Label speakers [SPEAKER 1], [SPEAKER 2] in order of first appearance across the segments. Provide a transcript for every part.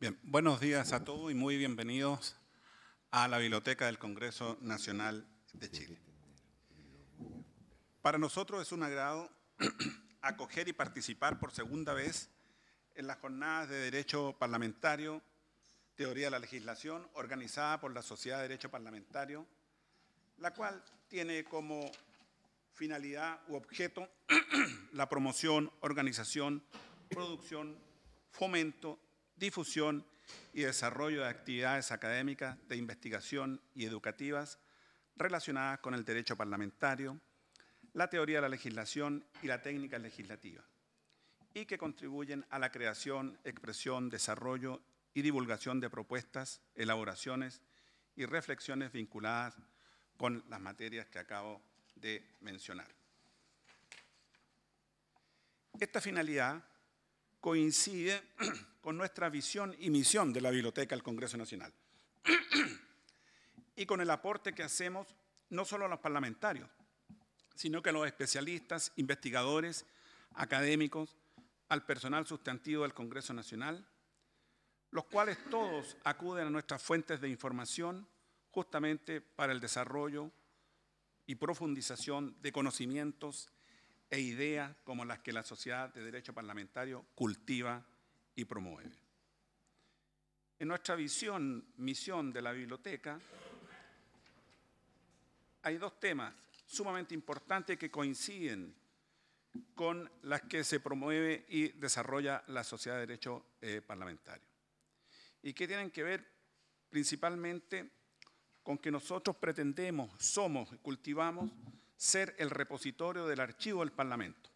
[SPEAKER 1] Bien, buenos días a todos y muy bienvenidos a la Biblioteca del Congreso Nacional de Chile. Para nosotros es un agrado acoger y participar por segunda vez en las jornadas de Derecho Parlamentario, Teoría de la Legislación, organizada por la Sociedad de Derecho Parlamentario, la cual tiene como finalidad u objeto la promoción, organización, producción, fomento difusión y desarrollo de actividades académicas, de investigación y educativas relacionadas con el derecho parlamentario, la teoría de la legislación y la técnica legislativa, y que contribuyen a la creación, expresión, desarrollo y divulgación de propuestas, elaboraciones y reflexiones vinculadas con las materias que acabo de mencionar. Esta finalidad coincide con nuestra visión y misión de la Biblioteca del Congreso Nacional y con el aporte que hacemos no solo a los parlamentarios, sino que a los especialistas, investigadores, académicos, al personal sustantivo del Congreso Nacional, los cuales todos acuden a nuestras fuentes de información justamente para el desarrollo y profundización de conocimientos e ideas como las que la sociedad de derecho parlamentario cultiva y promueve. En nuestra visión, misión de la biblioteca, hay dos temas sumamente importantes que coinciden con las que se promueve y desarrolla la sociedad de derecho eh, parlamentario. Y que tienen que ver principalmente con que nosotros pretendemos, somos y cultivamos ser el repositorio del archivo del Parlamento,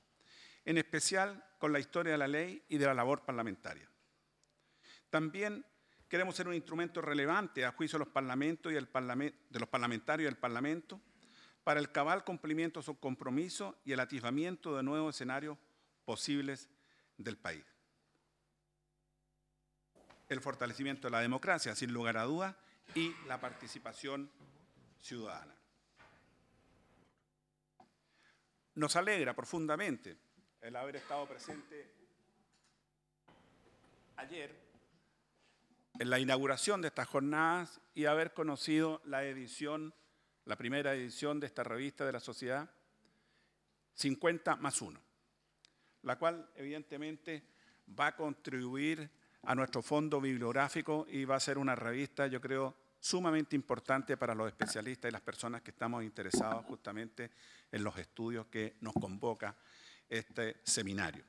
[SPEAKER 1] en especial con la historia de la ley y de la labor parlamentaria. También queremos ser un instrumento relevante a juicio de los, parlamentos y de los parlamentarios y del Parlamento para el cabal cumplimiento de su compromiso y el atisbamiento de nuevos escenarios posibles del país. El fortalecimiento de la democracia, sin lugar a dudas, y la participación ciudadana. Nos alegra profundamente el haber estado presente ayer en la inauguración de estas jornadas y haber conocido la edición, la primera edición de esta revista de la sociedad, 50 más 1, la cual evidentemente va a contribuir a nuestro fondo bibliográfico y va a ser una revista, yo creo, sumamente importante para los especialistas y las personas que estamos interesados justamente en los estudios que nos convoca este seminario.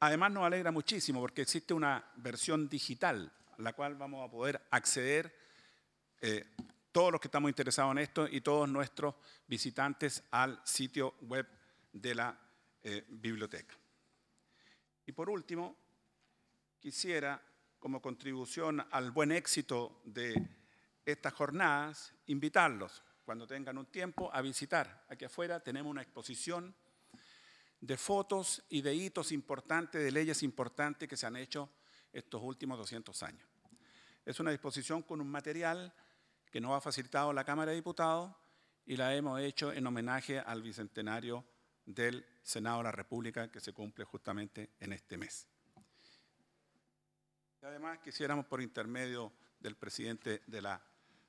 [SPEAKER 1] Además nos alegra muchísimo porque existe una versión digital a la cual vamos a poder acceder eh, todos los que estamos interesados en esto y todos nuestros visitantes al sitio web de la eh, biblioteca. Y por último, quisiera como contribución al buen éxito de estas jornadas, invitarlos, cuando tengan un tiempo, a visitar. Aquí afuera tenemos una exposición de fotos y de hitos importantes, de leyes importantes que se han hecho estos últimos 200 años. Es una disposición con un material que nos ha facilitado la Cámara de Diputados y la hemos hecho en homenaje al bicentenario del Senado de la República que se cumple justamente en este mes además quisiéramos por intermedio del presidente de la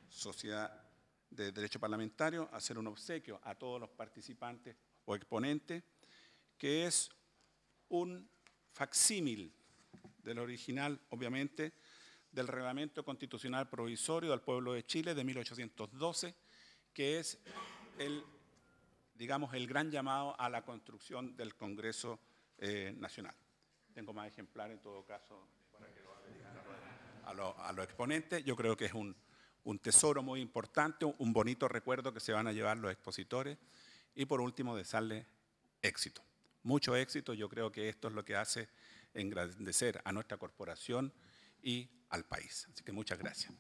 [SPEAKER 1] Sociedad de Derecho Parlamentario hacer un obsequio a todos los participantes o exponentes, que es un facsímil del original, obviamente, del Reglamento Constitucional Provisorio del Pueblo de Chile de 1812, que es el, digamos, el gran llamado a la construcción del Congreso eh, Nacional. Tengo más ejemplares en todo caso a, los exponentes. Yo creo que es un, un tesoro muy importante, un bonito recuerdo que se van a llevar los expositores. Y por último, desearles éxito. Mucho éxito. Yo creo que esto es lo que hace engrandecer a nuestra corporación y al país. Así que muchas gracias.